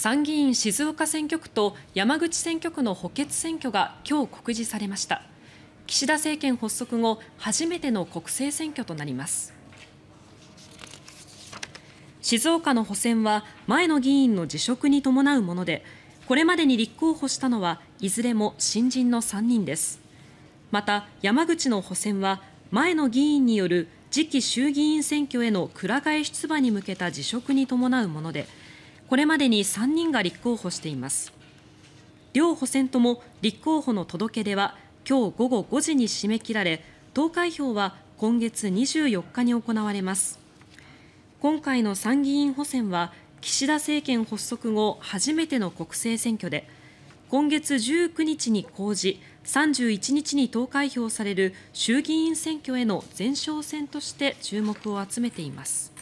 参議院静岡選挙区と山口選挙区の補欠選挙が今日告示されました岸田政権発足後初めての国政選挙となります静岡の補選は前の議員の辞職に伴うものでこれまでに立候補したのはいずれも新人の3人ですまた山口の補選は前の議員による次期衆議院選挙へのく替え出馬に向けた辞職に伴うものでこれまでに3人が立候補しています。両補選とも立候補の届け出は今日午後5時に締め切られ投開票は今月24日に行われます。今回の参議院補選は岸田政権発足後初めての国政選挙で今月19日に公示31日に投開票される衆議院選挙への前哨戦として注目を集めています。